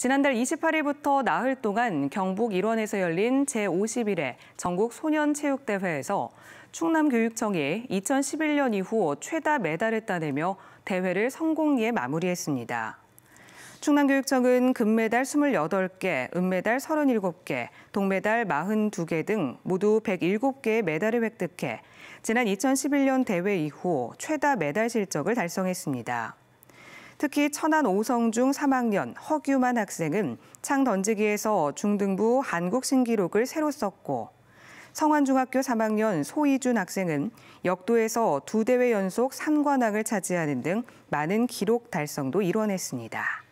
지난달 28일부터 나흘 동안 경북 일원에서 열린 제51회 전국 소년체육대회에서 충남교육청이 2011년 이후 최다 메달을 따내며 대회를 성공리에 마무리했습니다. 충남교육청은 금메달 28개, 은메달 37개, 동메달 42개 등 모두 107개의 메달을 획득해 지난 2011년 대회 이후 최다 메달 실적을 달성했습니다. 특히 천안 오성중 3학년 허규만 학생은 창 던지기에서 중등부 한국 신기록을 새로 썼고 성환중학교 3학년 소희준 학생은 역도에서 두 대회 연속 3관왕을 차지하는 등 많은 기록 달성도 이뤄냈습니다.